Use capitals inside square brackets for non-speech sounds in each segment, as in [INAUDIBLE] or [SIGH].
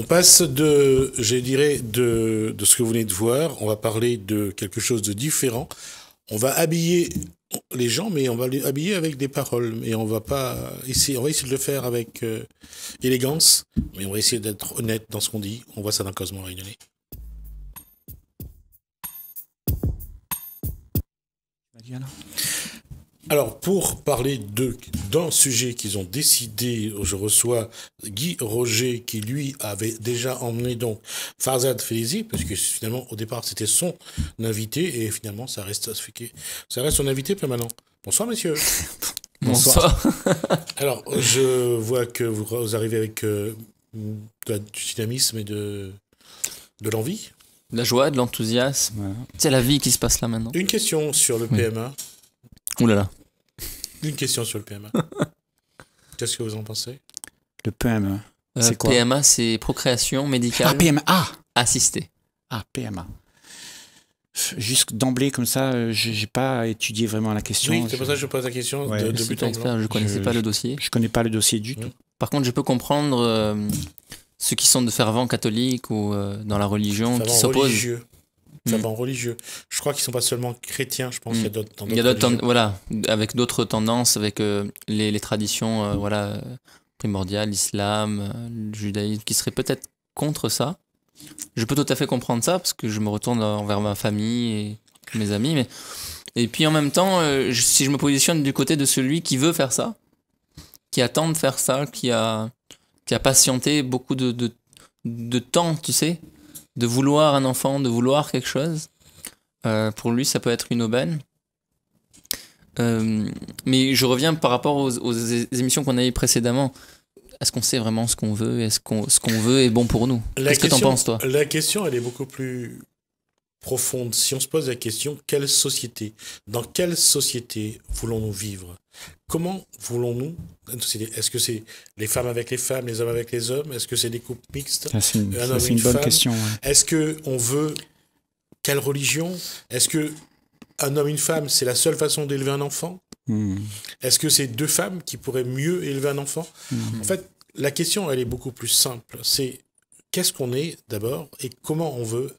On passe de, je dirais, de, ce que vous venez de voir. On va parler de quelque chose de différent. On va habiller les gens, mais on va les habiller avec des paroles. on va pas essayer, on va essayer de le faire avec euh, élégance, mais on va essayer d'être honnête dans ce qu'on dit. On voit ça dans Cosmo Réunionnais. Alors, pour parler d'un sujet qu'ils ont décidé, je reçois Guy Roger, qui lui avait déjà emmené donc Farzad Felizi, parce que finalement, au départ, c'était son invité, et finalement, ça reste, ça reste son invité permanent. Bonsoir, messieurs. [LAUGHS] Bonsoir. [LAUGHS] Alors, je vois que vous arrivez avec euh, du dynamisme et de, de l'envie. De la joie, de l'enthousiasme. C'est la vie qui se passe là maintenant. Une question sur le PMA. Oulala. Là là. Une question sur le PMA. [LAUGHS] Qu'est-ce que vous en pensez Le PMA. Euh, c'est quoi PMA, c'est procréation médicale. Ah, PMA Assistée. Ah, PMA. Juste d'emblée, comme ça, euh, je n'ai pas étudié vraiment la question. Oui, c'est pour ça que je pose la question de, Je ne connaissais pas le dossier. Je ne connais pas le dossier du tout. Par contre, je peux comprendre euh, ceux qui sont de fervents catholiques ou dans la religion qui s'opposent ça mm. va en religieux. Je crois qu'ils sont pas seulement chrétiens, je pense mm. qu'il y a d'autres tendances. Il y a d'autres, voilà, avec d'autres tendances, avec euh, les, traditions euh, voilà, euh, primordiales, l'islam, le judaïsme, qui seraient peut-être contre ça. Je peux tout à fait comprendre ça, parce que je me retourne envers ma famille et mes amis, mais... Et puis en même temps, si je me positionne du côté de celui qui veut faire ça, qui attend de faire ça, qui a, qui a patienté beaucoup de, de, de temps, tu sais, de vouloir un enfant, de vouloir quelque chose, euh, pour lui, ça peut être une aubaine. Euh, mais je reviens par rapport aux, émissions qu'on a eues précédemment. Est-ce qu'on sait vraiment ce qu'on veut Est-ce qu'on ce qu'on veut est bon pour nous Qu'est-ce que t'en penses, toi La question, elle est beaucoup plus profonde, si on se pose la question, quelle société Dans quelle société voulons-nous vivre Comment voulons-nous Est-ce que c'est les femmes avec les femmes, les hommes avec les hommes Est-ce que c'est des couples mixtes ah, C'est une, bonne question. Est-ce que on veut quelle religion Est-ce que un homme une femme, c'est la seule façon d'élever un enfant hmm. Est-ce que c'est deux femmes qui pourraient mieux élever un enfant hmm. En fait, la question, elle est beaucoup plus simple. C'est qu'est-ce qu'on est d'abord et comment on veut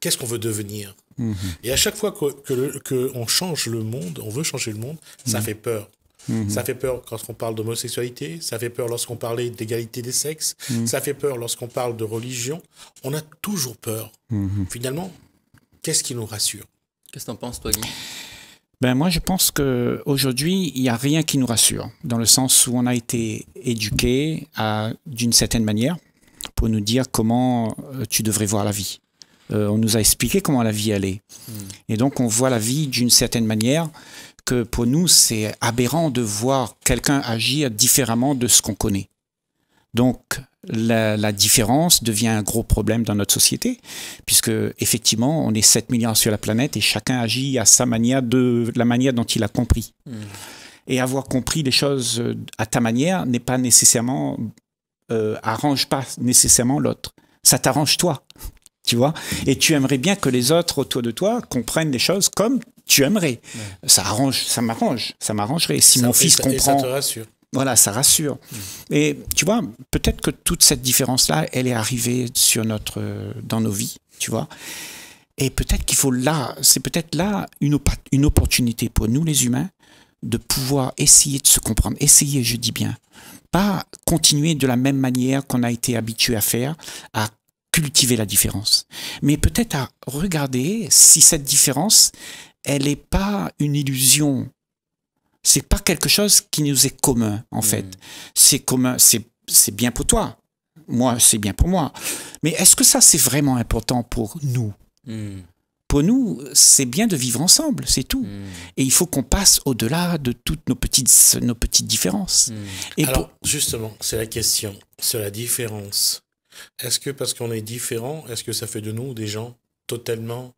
qu'est-ce qu'on veut devenir mhm. Et à chaque fois qu'on que, que change le monde, on veut changer le monde, ça mhm. fait peur. Mhm. Ça fait peur quand on parle d'homosexualité, ça fait peur lorsqu'on parlait d'égalité des sexes, ça fait peur lorsqu'on parle de religion. On a toujours peur. Finalement, qu'est-ce qui nous rassure Qu'est-ce que en penses, toi, ben moi, je pense que aujourd'hui, il n'y a rien qui nous rassure, dans le sens où on a été éduqué d'une certaine manière pour nous dire comment euh, tu devrais voir la vie. Euh, on nous a expliqué comment la vie allait. Hmm. Et donc on voit la vie d'une certaine manière que pour nous c'est aberrant de voir quelqu'un agir différemment de ce qu'on connaît. Donc la, différence devient un gros problème dans notre société, puisque effectivement on est 7 milliards sur la planète et chacun agit à sa manière de, la manière dont il a compris. Hmm. Et avoir compris les choses euh, à ta manière n'est pas nécessairement euh, arrange pas nécessairement l'autre. Ça t'arrange toi tu vois. Et tu aimerais bien que les autres autour de toi comprennent les choses comme tu aimerais. Ça arrange, ça m'arrange, ça m'arrangerait. Si mon fils comprend. ça te rassure. Voilà, ça rassure. Mm. Et tu vois, peut-être que toute cette différence-là, elle est arrivée sur notre, dans nos vies, tu vois. Et peut-être qu'il faut là, c'est peut-être là une, une opportunité pour nous les humains de pouvoir essayer de se comprendre. Essayer, je dis bien. Pas continuer de la même manière qu'on a été habitué à faire, à cultiver la différence, mais peut-être à regarder si cette différence, elle n'est pas une illusion. C'est pas quelque chose qui nous est commun, en mm. fait. C'est commun, c'est bien pour toi. Moi, c'est bien pour moi. Mais est-ce que ça, c'est vraiment important pour nous mm. Pour nous, c'est bien de vivre ensemble, c'est tout. Mm. Et il faut qu'on passe au-delà de toutes nos petites, nos petites différences. Et Alors, justement, c'est la question sur la différence est-ce que parce qu'on est différent, est-ce que ça fait de nous des gens totalement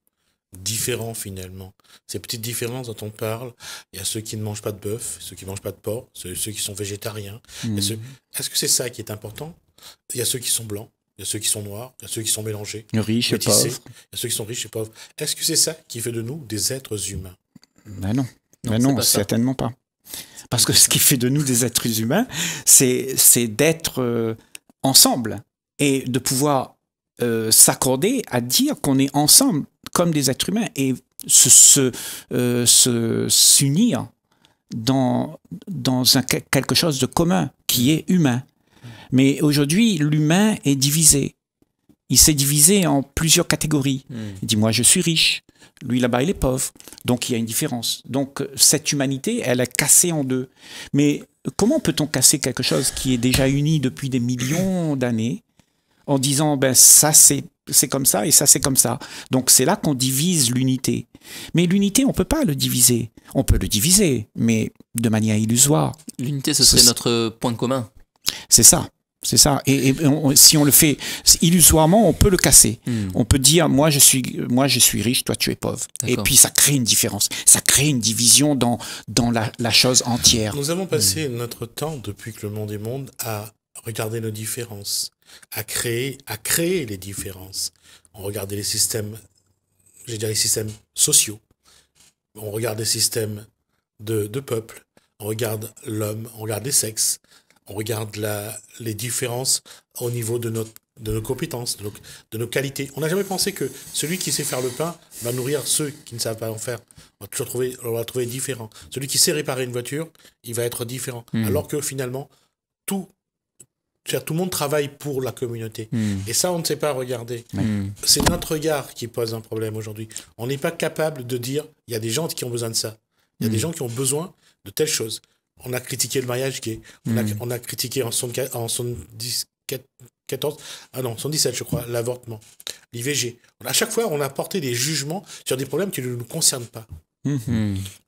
différents finalement Ces petites différences dont on parle, il y a ceux qui ne mangent pas de bœuf, ceux qui ne mangent pas de porc, ceux, qui sont végétariens. Mhm. Est-ce que c'est ça qui est important Il y a ceux qui sont blancs, il y a ceux qui sont noirs, il y a ceux qui sont mélangés, riches et pauvres. Il y a ceux qui sont riches et pauvres. Est-ce que c'est ça qui fait de nous des êtres humains ben non, ben certainement pas. Parce que ce qui fait de nous des êtres humains, c'est d'être euh, ensemble et de pouvoir euh, s'accorder à dire qu'on est ensemble comme des êtres humains et se, euh, s'unir dans, dans un, quelque chose de commun qui est humain. Mais aujourd'hui, l'humain est divisé. Il s'est divisé en plusieurs catégories. dis hmm. Il dit, moi, je suis riche. Lui, là-bas, il est pauvre. Donc, il y a une différence. Donc, cette humanité, elle est cassée en deux. Mais comment peut-on casser quelque chose qui est déjà uni depuis des millions d'années en disant ben ça c'est c'est comme ça et ça c'est comme ça. Donc c'est là qu'on divise l'unité. Mais l'unité, on peut pas le diviser. On peut le diviser, mais de manière illusoire. L'unité, ce serait notre point commun. C'est ça. C'est ça. Et, si on le fait illusoirement, on peut le casser. Hmm. On peut dire moi je suis moi je suis riche, toi tu es pauvre. Et puis ça crée une différence. Ça crée une division dans dans la, chose entière. Nous avons passé hmm. notre temps depuis que le monde est monde à regarder nos différences à créer, à créer les différences. On regarde les systèmes, systèmes sociaux, on regarde les systèmes de, de on regarde l'homme, on regarde les sexes, on regarde la, les différences au niveau de, notre, de nos compétences, de nos, qualités. On n'a jamais pensé que celui qui sait faire le pain va nourrir ceux qui ne savent pas en faire. On va toujours trouver, on va trouver différent. Celui qui sait réparer une voiture, il va être différent. Hmm. Alors que finalement, tout tout le monde travaille pour la communauté. Hmm. Et ça, on ne sait pas regarder. Hmm. C'est notre regard qui pose un problème aujourd'hui. On n'est pas capable de dire, il y a des gens qui ont besoin de ça. Il y a des hmm. gens qui ont besoin de telles choses. On a critiqué le mariage gay. On, a, on a critiqué en 14, ah non, 117, je crois, l'avortement, l'IVG. À chaque fois, on a porté des jugements sur des problèmes qui ne nous concernent pas.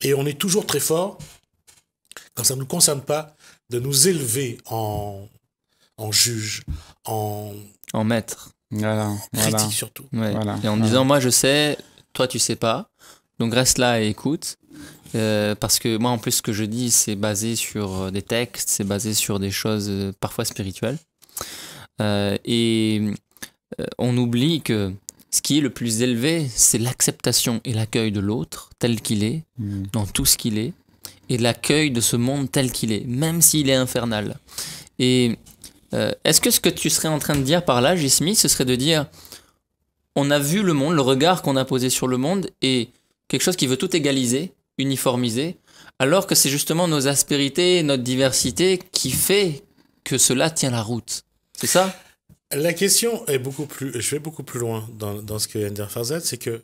Et on est toujours très fort, quand ça ne nous concerne pas, de nous élever en, en juge, en. En maître. Voilà. En critique surtout. Et en disant, moi je sais, toi tu sais pas, donc reste là et écoute. Euh, parce que moi en plus ce que je dis c'est basé sur euh, des textes, c'est basé sur des choses euh, parfois spirituelles. et on oublie que ce qui est le plus élevé, c'est l'acceptation et l'accueil de l'autre tel qu'il est, mm. dans tout ce qu'il est, et l'accueil de ce monde tel qu'il est, même s'il est infernal. Et euh, est-ce que ce que tu serais en train de dire par là, J. ce serait de dire on a vu le monde, le regard qu'on a posé sur le monde est quelque chose qui veut tout égaliser, uniformiser, alors que c'est justement nos aspérités, notre diversité qui fait que cela tient la route. C'est ça La question est beaucoup plus. Je vais beaucoup plus loin dans, ce que vient de dire Farzad, c'est que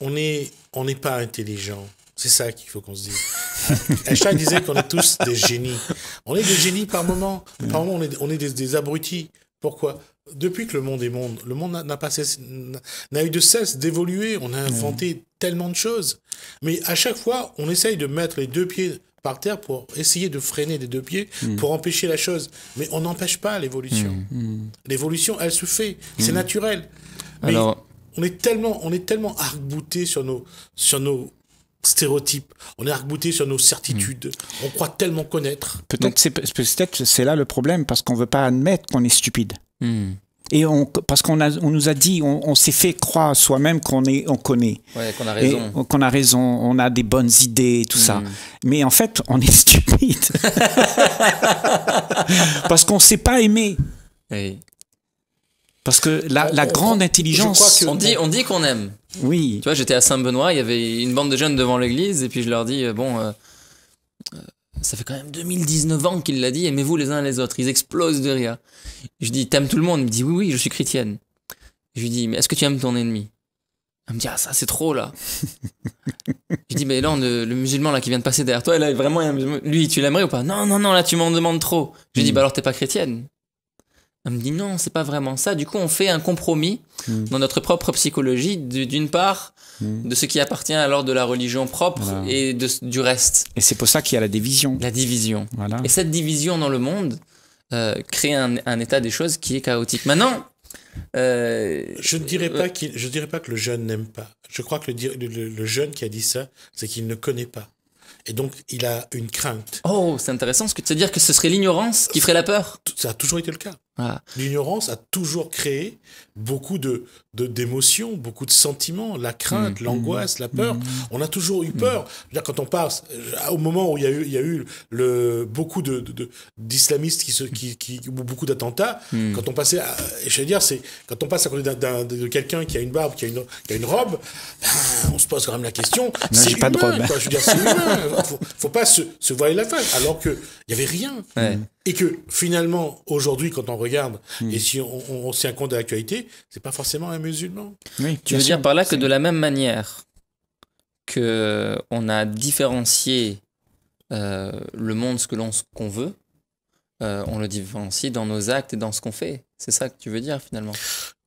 on n'est on pas intelligent c'est ça qu'il faut qu'on se dise. Einstein [LAUGHS] disait qu'on est tous des génies. On est des génies par moment. Par moment, on est, on est des, abrutis. Pourquoi Depuis que le monde est monde, le monde n'a pas n'a eu de cesse d'évoluer. On a inventé tellement de choses. Mais à chaque fois, on essaye de mettre les deux pieds par terre pour essayer de freiner des deux pieds pour empêcher la chose. Mais on n'empêche pas l'évolution. Mm, mm. L'évolution, elle se fait. C'est mm. naturel. Mais Alors... on est tellement, on est tellement arc-bouté sur nos, sur nos stéréotypes, on est arc sur nos certitudes, mm. on croit tellement connaître. Peut-être c'est là le problème, parce qu'on ne veut pas admettre qu'on est stupide. Mm. Et parce qu'on nous a dit, on, s'est fait croire soi-même qu'on est, on connaît, ouais, qu'on a raison, a on a des bonnes idées, tout ça. Mm. Mais en fait, on est [LAUGHS] stupide [LAUGHS] parce qu'on ne s'est pas aimé. Oui. Parce que la, grande intelligence. On dit qu'on aime. Oui. Tu vois, j'étais à Saint-Benoît, il y avait une bande de jeunes devant l'église, et puis je leur dis euh, bon, euh, euh, ça fait quand même 2019 ans qu'il l'a dit, aimez-vous les uns les autres. Ils explosent de rire. Je dis t'aimes tout le monde. Il me dit oui, oui, je suis chrétienne. Je lui dis mais est-ce que tu aimes ton ennemi elle me dit, ah, ça, c'est trop, là. [LAUGHS] je dis, mais là, le, musulman, là, qui vient de passer derrière toi, est vraiment, lui, tu l'aimerais ou pas? Non, non, non, là, tu m'en demandes trop. Je lui dis, mm. bah, alors, t'es pas chrétienne. Elle me dit non, c'est pas vraiment ça. Du coup, on fait un compromis hmm. dans notre propre psychologie, d'une part, hmm. de ce qui appartient alors de la religion propre et de, du reste. Et c'est pour ça qu'il y a la division. La division. Et cette division dans le monde euh, crée un, état des choses qui est chaotique. Maintenant, euh, je ne dirais pas euh, je dirais pas que le jeune n'aime pas. Je crois que le, le, jeune qui a dit ça, c'est qu'il ne connaît pas. Et donc, il a une crainte. Oh, c'est intéressant ce que tu veux dire que ce serait l'ignorance qui ferait la peur. Ça a toujours été le cas. L'ignorance a toujours créé beaucoup de d'émotions, beaucoup de sentiments, la crainte, mm. l'angoisse, la mm. peur. Mm. on a toujours eu peur. quand on passe au moment où il y a eu, il y eu le beaucoup de d'islamistes qui se qui, qui beaucoup d'attentats. Quand on passait, je veux dire, c'est quand on passe à côté de quelqu'un qui a une barbe, qui a une robe, on se pose quand même la question. C'est pas de robe. faut, faut pas se, se voiler la face. Alors que il y avait rien. Ouais. Et que finalement, aujourd'hui, quand on regarde, hmm. et si on, on, tient compte de l'actualité, c'est pas forcément un musulman. tu veux dire par là que de la même manière que on a différencié euh, le monde, ce que l'on qu'on veut, euh, on le différencie dans nos actes et dans ce qu'on fait. C'est ça que tu veux dire finalement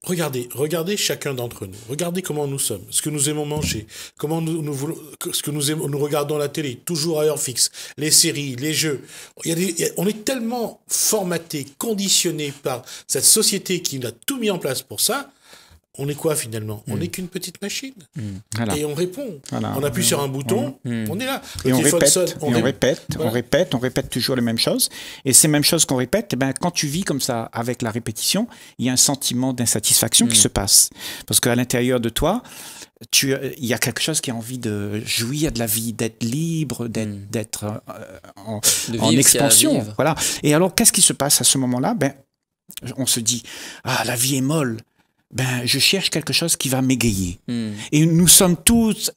Regardez, regardez chacun d'entre nous. Regardez comment nous sommes, ce que nous aimons manger, comment nous, ce que nous aimons, nous regardons la télé, toujours à heure fixe, les séries, les jeux. on est tellement formaté, conditionné par cette société qui a tout mis en place pour ça, on est quoi finalement On n'est hmm. qu'une petite machine. Hmm. Et on répond. On appuie sur un bouton, hmm. on est là. et, on répète, on, répète, on, répète, on répète, toujours les mêmes choses. Et ces mêmes choses qu'on répète, eh ben, quand tu vis comme ça avec la répétition, il y a un sentiment d'insatisfaction qui se passe. Parce qu'à l'intérieur de toi, tu, il y a quelque chose qui a envie de jouir de la vie, d'être libre, d'être euh, en, expansion. Voilà. Et alors, qu'est-ce qui se passe à ce moment-là ben, On se dit, ah, la vie est molle ben, je cherche quelque chose qui va m'égayer. Hmm. Et nous sommes tous,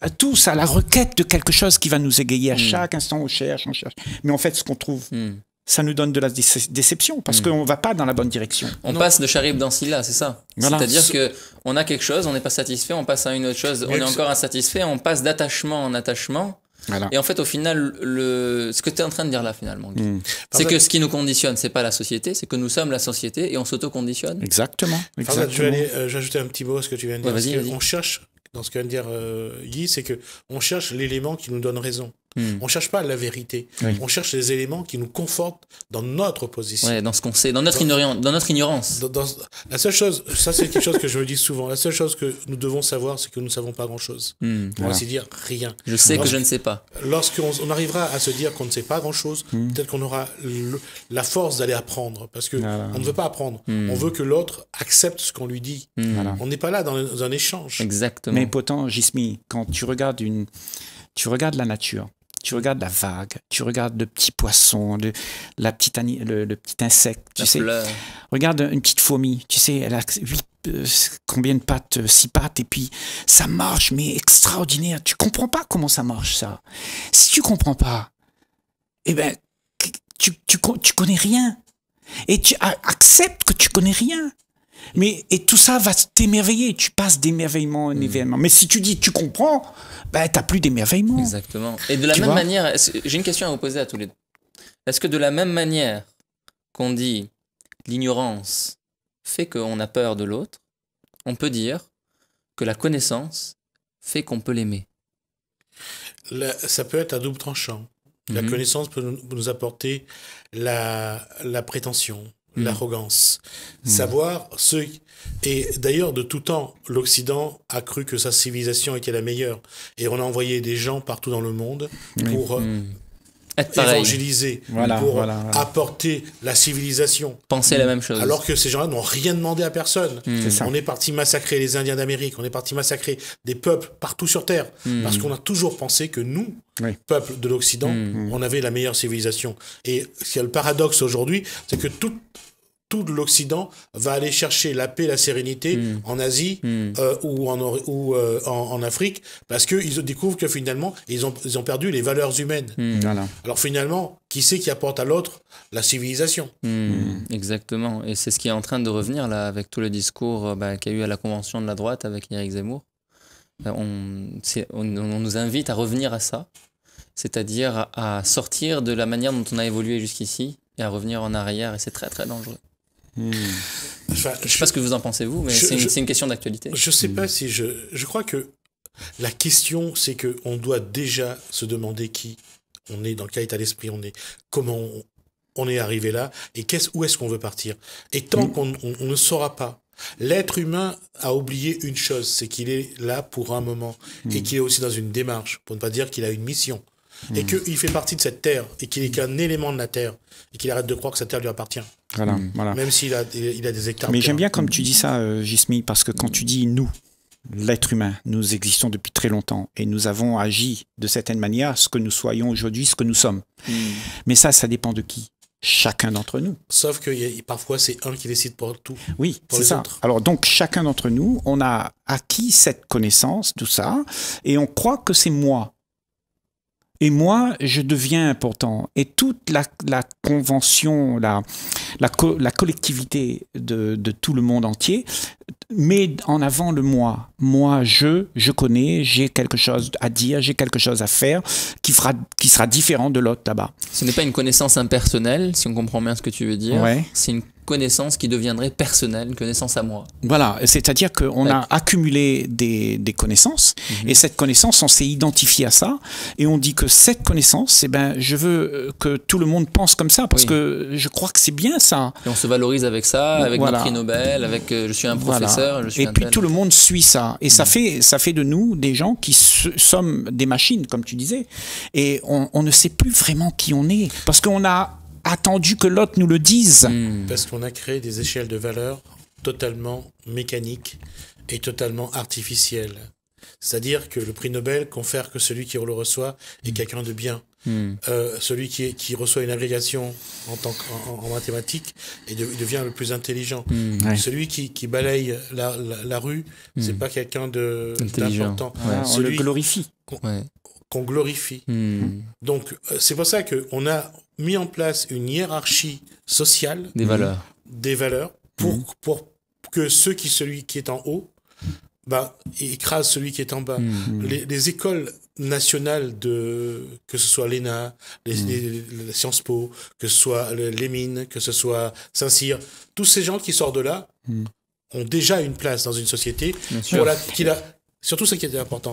à la requête de quelque chose qui va nous égayer. À hmm. chaque instant, on cherche, on cherche. Mais en fait, ce qu'on trouve, hmm. ça nous donne de la déception parce qu'on ne va pas dans la bonne direction. On passe de charib dans silla c'est ça. C'est-à-dire qu'on a quelque chose, on n'est pas satisfait, on passe à une autre chose, on est encore insatisfait, on passe d'attachement en attachement. Et en fait, au final, le, ce que tu es en train de dire là, finalement, hmm. c'est que ce qui nous conditionne, c'est pas la société, c'est que nous sommes la société et on s'autoconditionne. Exactement. Exactement. Euh, un petit mot à ce que tu viens de dire. on cherche, dans ce que vient de dire euh, Guy, c'est que on cherche l'élément qui nous donne raison. Hmm. On ne cherche pas la vérité. On cherche les éléments qui nous confortent dans notre position. dans ce qu'on sait, dans notre, dans, notre ignorance. la seule chose, ça c'est quelque chose que je me dis souvent, la seule chose que nous devons savoir, c'est que nous ne savons pas grand-chose. Hmm, on va se dire rien. Je sais que je ne sais pas. Lorsqu'on arrivera à se dire qu'on ne sait pas grand-chose, hmm. peut-être qu'on aura la force d'aller apprendre. Parce qu'on ne veut pas apprendre. On veut que l'autre accepte ce qu'on lui dit. On n'est pas là dans un échange. Exactement. Mais pourtant, Jismi, quand tu regardes, une, tu regardes la nature, tu regardes la vague, tu regardes le petit poisson, le, la petite, petit insecte, tu sais. Regarde une petite fourmi, tu sais, elle a euh, combien de pattes, euh, six pattes, et puis ça marche, mais extraordinaire. Tu comprends pas comment ça marche, ça. Si tu comprends pas, eh ben, tu, tu, tu connais rien. Et tu acceptes que tu connais rien et tout ça va t'émerveiller. Tu passes d'émerveillement en mm. événement. Mais si tu dis tu comprends, tu bah, t'as plus d'émerveillement. Exactement. Et de la même manière, j'ai une question à vous poser à tous les deux. Est-ce que de la même manière qu'on dit l'ignorance fait qu'on a peur de l'autre, on peut dire que la connaissance fait qu'on peut l'aimer Ça peut être à double tranchant. La mm-hmm. connaissance peut nous, apporter la prétention, Mmh. l'arrogance. Mmh. Savoir ce... Et d'ailleurs, de tout temps, l'Occident a cru que sa civilisation était la meilleure. Et on a envoyé des gens partout dans le monde pour... Euh, mmh être pour apporter la civilisation. Penser la même chose. Alors que ces gens-là n'ont rien demandé à personne. Hmm. on est parti massacrer les Indiens d'Amérique, on est parti massacrer des peuples partout sur Terre, hmm. parce qu'on a toujours pensé que nous, peuple de l'Occident, hmm. on avait la meilleure civilisation. Et ce le paradoxe aujourd'hui, c'est que tout tout l'Occident va aller chercher la paix, la sérénité hmm. en Asie hmm. euh, ou, en, ou euh, en, Afrique, parce qu'ils découvrent que finalement, ils ont, perdu les valeurs humaines. Hmm. Alors finalement, qui c'est qui apporte à l'autre la civilisation Exactement. Et c'est ce qui est en train de revenir là, avec tout le discours qu'il y a eu à la Convention de la droite avec Éric Zemmour. Euh, on, on nous invite à revenir à ça, c'est-à-dire à sortir de la manière dont on a évolué jusqu'ici et à revenir en arrière, et c'est très très dangereux. Hmm. je ne sais pas ce que vous en pensez, vous, mais c'est une, question d'actualité. Je ne sais pas hmm. si je. Je crois que la question, c'est qu'on doit déjà se demander qui on est, dans quel état d'esprit on est, comment on, est arrivé là et où est-ce qu'on veut partir. Et tant hmm. qu'on ne saura pas, l'être humain a oublié une chose, c'est qu'il est là pour un moment et qu'il est aussi dans une démarche, pour ne pas dire qu'il a une mission et mm. qu'il fait partie de cette terre et qu'il est qu'un élément de la terre et qu'il arrête de croire que sa terre lui appartient. Voilà, mm. voilà. Même s'il a, il a des hectares. Mais j'aime bien comme tu dis ça, euh, parce que quand tu dis nous, l'être humain, nous existons depuis très longtemps et nous avons agi de certaine manière ce que nous soyons aujourd'hui, ce que nous sommes. Mm. Mais ça, ça dépend de qui chacun d'entre nous. Sauf que parfois, c'est un qui décide pour tout. Oui, pour ça. Alors, donc, chacun d'entre nous, on a acquis cette connaissance, tout ça, et on croit que c'est moi. Et moi, je deviens important. Et toute la, convention, la, la, la collectivité de, tout le monde entier met en avant le moi. Moi, je, je connais, j'ai quelque chose à dire, j'ai quelque chose à faire qui, fera, qui sera différent de l'autre là-bas. Ce n'est pas une connaissance impersonnelle, si on comprend bien ce que tu veux dire. Ouais. C'est une connaissance qui deviendrait personnelle, connaissance à moi. Voilà, c'est-à-dire qu'on a accumulé des, connaissances, mhm. et cette connaissance, on s'est identifié à ça, et on dit que cette connaissance, eh ben, je veux euh, que tout le monde pense comme ça, parce que je crois que c'est bien ça. Et on se valorise avec ça, avec voilà. prix Nobel, avec euh, je suis un professeur, je suis Et puis tout le monde suit ça, et ça, mhm. fait, ça fait de nous des gens qui sommes des machines, comme tu disais, et on ne sait plus vraiment qui on est, parce qu'on a attendu que l'autre nous le dise. Hmm. Parce qu'on a créé des échelles de valeur totalement mécaniques et totalement artificielles. C'est-à-dire que le prix Nobel confère que celui qui le reçoit est hmm. quelqu'un de bien. Hmm. Euh, celui qui, qui, reçoit une agrégation en, tant en, mathématiques et devient le plus intelligent. Celui qui, balaye la, la, ce rue, c'est pas quelqu'un d'important. On le glorifie. Qu'on glorifie. Donc, euh, c'est pour ça qu'on a, mis en place une hiérarchie sociale des valeurs, des valeurs pour, mmh. pour que ceux qui celui qui est en haut bah, écrase celui qui est en bas. Mmh. Les, écoles nationales de que ce soit l'ENA, les, mmh. Sciences Po, que ce soit les mines, que ce soit Saint-Cyr, tous ces gens qui sortent de là ont déjà une place dans une société pour la, surtout ce qui est important.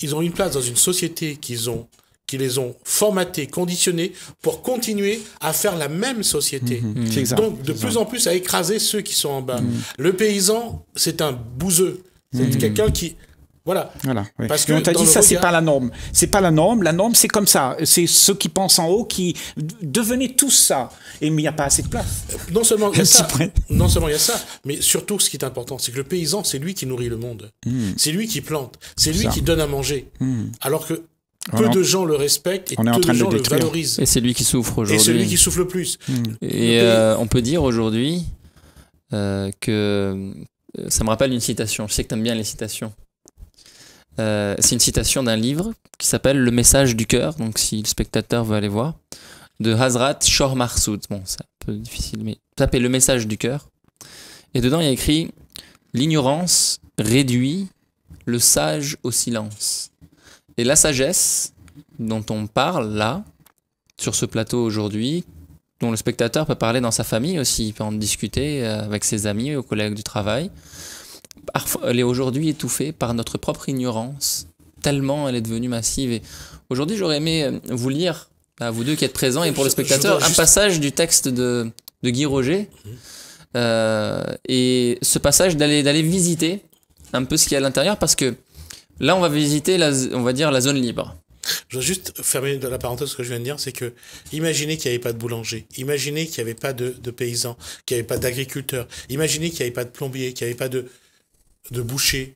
Ils ont une place dans une société qu'ils ont qui les ont formatés, conditionnés pour continuer à faire la même société. Mhm. Donc de plus en plus à écraser ceux qui sont en bas. Mhm. Le paysan, c'est un bouseux. C'est mhm. quelqu'un qui voilà. voilà Parce que on t'a dit ça, c'est pas la norme. C'est pas la norme. La norme, c'est comme ça. C'est ceux qui pensent en haut qui devenaient tout ça. Et il n'y a pas assez de place. Non seulement il y a [LAUGHS] ça, non seulement il y a ça, mais surtout ce qui est important, c'est que le paysan, c'est lui qui nourrit le monde. C'est lui qui plante. C'est lui qui donne à manger. Alors que peu de gens le respectent et on est peu en de, gens le, valorisent. Et c'est lui qui souffre aujourd'hui. Et c'est lui qui souffre le plus. Hmm. Et, euh, on peut dire aujourd'hui euh, que euh, ça me rappelle une citation. Je sais que tu bien les citations. c'est une citation d'un livre qui s'appelle Le message du cœur. Donc, si le spectateur veut aller voir, de Hazrat Shor Marsoud. Bon, c'est un peu difficile, mais tapez Le message du cœur. Et dedans, il y a écrit L'ignorance réduit le sage au silence. Et la sagesse dont on parle là, sur ce plateau aujourd'hui, dont le spectateur peut parler dans sa famille aussi, peut en discuter euh, avec ses amis, aux collègues du travail. Elle est aujourd'hui étouffée par notre propre ignorance, tellement elle est devenue massive. Et aujourd'hui, j'aurais aimé euh, vous lire, à vous deux qui êtes présents, et pour le spectateur, un passage du texte de, Guy Roger. Euh, et ce passage d'aller visiter un peu ce qu'il y a à l'intérieur, parce que Là, on va visiter, la, on va dire, la zone libre. Je veux juste fermer la parenthèse, ce que je viens de dire, c'est que imaginez qu'il n'y avait pas de boulanger, imaginez qu'il n'y avait pas de, de paysans, qu'il n'y avait pas d'agriculteurs, imaginez qu'il n'y avait pas de plombiers, qu'il n'y avait pas de, de bouchers,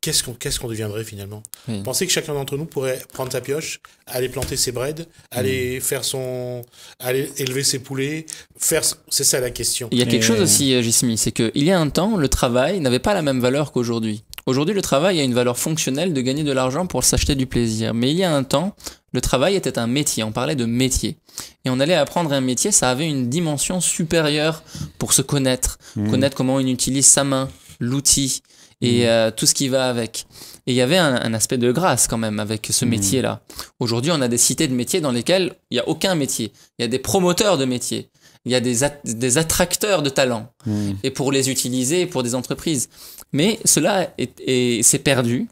qu'est-ce qu'on deviendrait finalement Penser Pensez que chacun d'entre nous pourrait prendre sa pioche, aller planter ses braids, aller mm. faire son aller élever ses poulets, faire c'est ça la question. Il y a quelque chose aussi Jismi, euh, c'est que il y a un temps le travail n'avait pas la même valeur qu'aujourd'hui. Aujourd'hui, le travail a une valeur fonctionnelle de gagner de l'argent pour s'acheter du plaisir. Mais il y a un temps, le travail était un métier, on parlait de métier. Et on allait apprendre un métier, ça avait une dimension supérieure pour se connaître, mm. connaître comment on utilise sa main, l'outil, et mm. euh, tout ce qui va avec. Et il y avait un, un, aspect de grâce quand même avec ce mm. métier-là. Aujourd'hui, on a des cités de métiers dans lesquelles il n'y a aucun métier. Il y a des promoteurs de métiers. Il y a des, des attracteurs de talents. Mm. Et pour les utiliser pour des entreprises. Mais cela c'est perdu.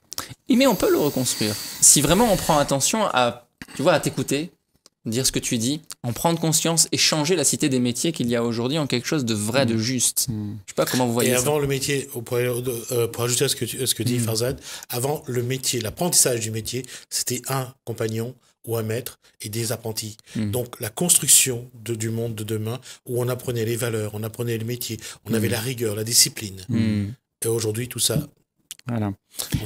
Mais on peut le reconstruire. Si vraiment on prend attention à, tu vois, à t'écouter, dire ce que tu dis, en prendre conscience et changer la cité des métiers qu'il y a aujourd'hui en quelque chose de vrai, de mm. juste. Je mm. Je sais pas comment vous voyez ça. Et avant le métier, euh, pour, ajouter à ce que, dit mm. Farzad, avant le métier, l'apprentissage du métier, c'était un compagnon ou un maître et des apprentis. Donc la construction du monde de demain où on apprenait les valeurs, on apprenait le métier, on avait la rigueur, la discipline. Et aujourd'hui, tout ça, voilà.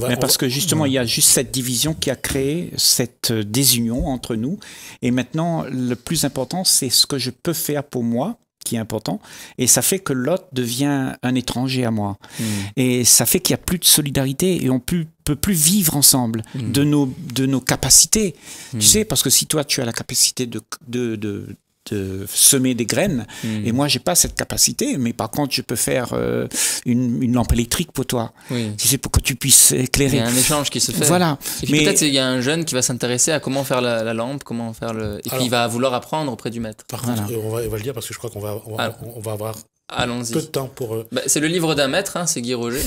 Mais parce que justement, il y a juste cette division qui a créé cette euh, désunion entre nous. Et maintenant, le plus important, c'est ce que je peux faire pour moi qui est important, et ça fait que l'autre devient un étranger à moi. Hmm. Et ça fait qu'il n'y a plus de solidarité et on ne peut plus vivre ensemble hmm. de, nos, de nos capacités. Tu hmm. sais, parce que si toi, tu as la capacité de, de de semer des graines. Mhm. Et moi, j'ai pas cette capacité, mais par contre, je peux faire euh, une, lampe électrique pour toi. Si c'est pour que tu puisses éclairer. Il y a un échange qui se fait. Voilà. mais... peut-être il y a un jeune qui va s'intéresser à comment faire la, lampe, comment faire le. Et qui puis il va vouloir apprendre auprès du maître. Par contre, on, va, le dire parce que je crois qu'on va, on va, avoir peu de temps pour. Euh, bah, c'est le livre d'un maître, hein, c'est Guy Roger.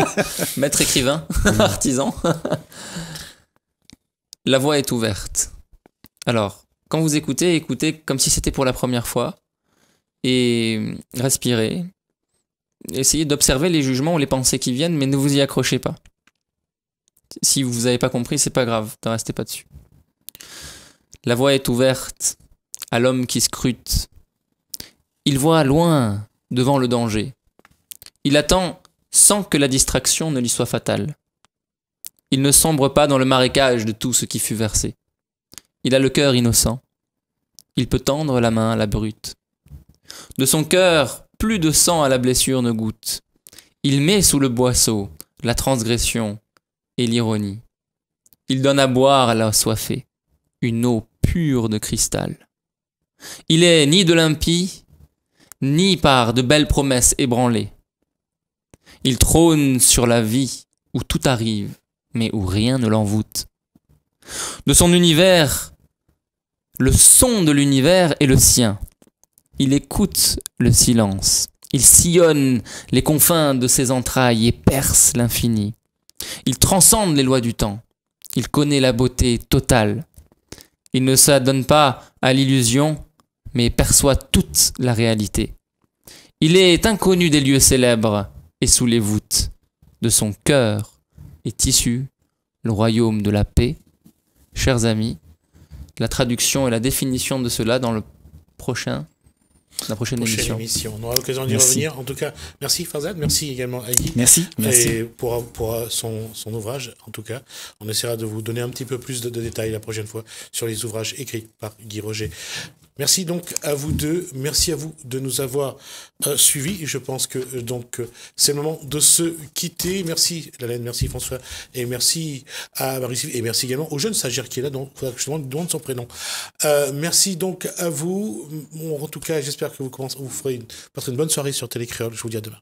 [LAUGHS] maître écrivain, mhm. [LAUGHS] artisan. La voie est ouverte. Alors, quand vous écoutez, écoutez comme si c'était pour la première fois et respirez. Essayez d'observer les jugements ou les pensées qui viennent, mais ne vous y accrochez pas. Si vous n'avez pas compris, c'est pas grave, ne restez pas dessus. La voie est ouverte à l'homme qui scrute. Il voit loin devant le danger. Il attend sans que la distraction ne lui soit fatale. Il ne sombre pas dans le marécage de tout ce qui fut versé. Il a le cœur innocent. Il peut tendre la main à la brute. De son cœur, plus de sang à la blessure ne goûte. Il met sous le boisseau la transgression et l'ironie. Il donne à boire à la soifée une eau pure de cristal. Il est ni de l'impie, ni par de belles promesses ébranlées. Il trône sur la vie où tout arrive, mais où rien ne l'envoûte de son univers. Le son de l'univers est le sien. Il écoute le silence. Il sillonne les confins de ses entrailles et perce l'infini. Il transcende les lois du temps. Il connaît la beauté totale. Il ne s'adonne pas à l'illusion, mais perçoit toute la réalité. Il est inconnu des lieux célèbres et sous les voûtes. De son cœur est issu le royaume de la paix chers amis, la traduction et la définition de cela dans le prochain la prochaine, émission. On aura l'occasion d'y revenir. En tout cas, merci Farzad, merci également à Merci, merci. Et pour, pour son, son, ouvrage, en tout cas, on essaiera de vous donner un petit peu plus de, de, détails la prochaine fois sur les ouvrages écrits par Guy Roger. Merci donc à vous deux. Merci à vous de nous avoir euh, suivis. Je pense que euh, donc euh, c'est le moment de se quitter. Merci Alain, merci François et merci à marie et merci également au jeune stagiaire qui est là. Donc faudra je demande, son prénom. merci donc à vous. en tout cas, j'espère que vous commencez, vous ferez une, une bonne soirée sur Télécréole. Je vous dis à demain.